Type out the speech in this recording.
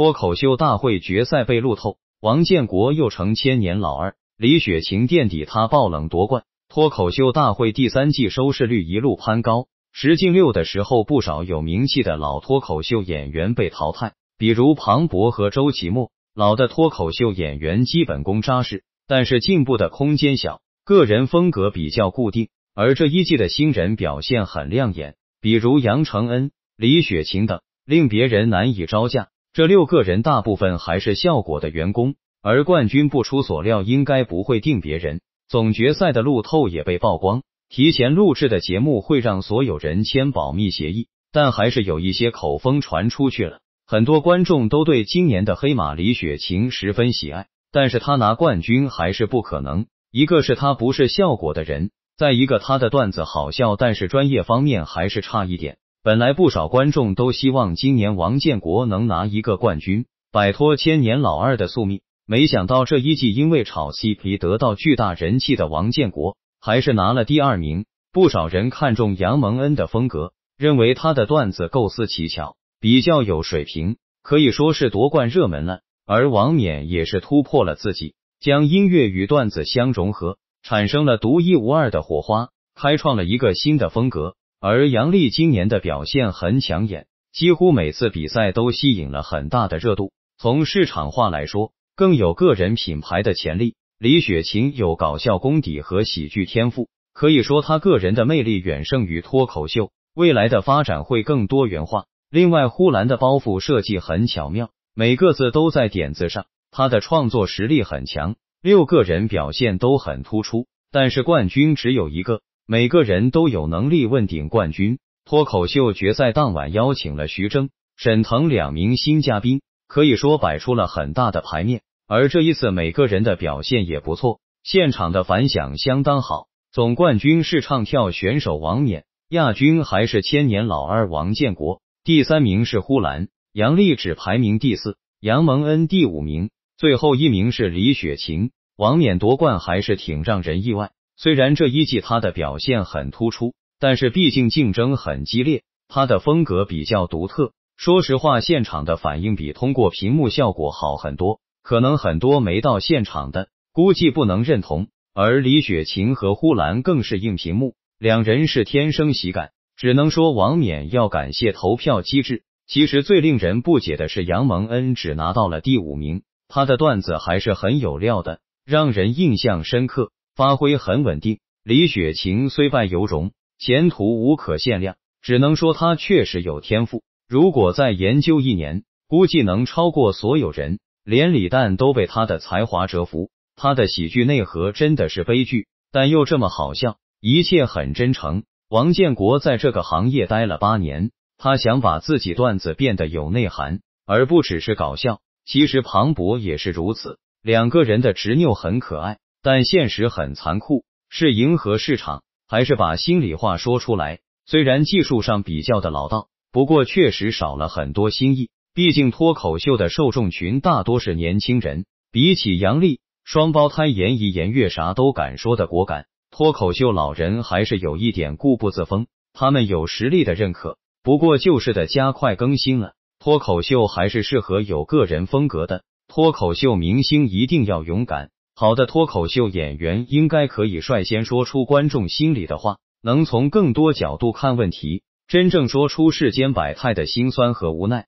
脱口秀大会决赛被路透，王建国又成千年老二，李雪琴垫底，他爆冷夺冠。脱口秀大会第三季收视率一路攀高，十进六的时候，不少有名气的老脱口秀演员被淘汰，比如庞博和周奇墨。老的脱口秀演员基本功扎实，但是进步的空间小，个人风格比较固定。而这一季的新人表现很亮眼，比如杨承恩、李雪琴等，令别人难以招架。这六个人大部分还是效果的员工，而冠军不出所料应该不会定别人。总决赛的路透也被曝光，提前录制的节目会让所有人签保密协议，但还是有一些口风传出去了。很多观众都对今年的黑马李雪琴十分喜爱，但是她拿冠军还是不可能。一个是她不是效果的人，再一个她的段子好笑，但是专业方面还是差一点。本来不少观众都希望今年王建国能拿一个冠军，摆脱千年老二的宿命。没想到这一季因为炒 CP 得到巨大人气的王建国，还是拿了第二名。不少人看中杨蒙恩的风格，认为他的段子构思奇巧，比较有水平，可以说是夺冠热门了。而王冕也是突破了自己，将音乐与段子相融合，产生了独一无二的火花，开创了一个新的风格。而杨丽今年的表现很抢眼，几乎每次比赛都吸引了很大的热度。从市场化来说，更有个人品牌的潜力。李雪琴有搞笑功底和喜剧天赋，可以说她个人的魅力远胜于脱口秀，未来的发展会更多元化。另外，呼兰的包袱设计很巧妙，每个字都在点子上，他的创作实力很强。六个人表现都很突出，但是冠军只有一个。每个人都有能力问鼎冠军。脱口秀决赛当晚邀请了徐峥、沈腾两名新嘉宾，可以说摆出了很大的牌面。而这一次，每个人的表现也不错，现场的反响相当好。总冠军是唱跳选手王冕，亚军还是千年老二王建国，第三名是呼兰，杨丽只排名第四，杨蒙恩第五名，最后一名是李雪琴。王冕夺冠还是挺让人意外。虽然这一季他的表现很突出，但是毕竟竞争很激烈，他的风格比较独特。说实话，现场的反应比通过屏幕效果好很多。可能很多没到现场的估计不能认同，而李雪琴和呼兰更是硬屏幕，两人是天生喜感。只能说王冕要感谢投票机制。其实最令人不解的是杨蒙恩只拿到了第五名，他的段子还是很有料的，让人印象深刻。发挥很稳定，李雪琴虽败犹荣，前途无可限量。只能说她确实有天赋，如果再研究一年，估计能超过所有人。连李诞都被她的才华折服。她的喜剧内核真的是悲剧，但又这么好笑，一切很真诚。王建国在这个行业待了八年，他想把自己段子变得有内涵，而不只是搞笑。其实庞博也是如此，两个人的执拗很可爱。但现实很残酷，是迎合市场还是把心里话说出来？虽然技术上比较的老道，不过确实少了很多新意。毕竟脱口秀的受众群大多是年轻人，比起杨笠、双胞胎严怡、严悦啥都敢说的果敢，脱口秀老人还是有一点固步自封。他们有实力的认可，不过就是得加快更新了。脱口秀还是适合有个人风格的脱口秀明星，一定要勇敢。好的脱口秀演员应该可以率先说出观众心里的话，能从更多角度看问题，真正说出世间百态的辛酸和无奈。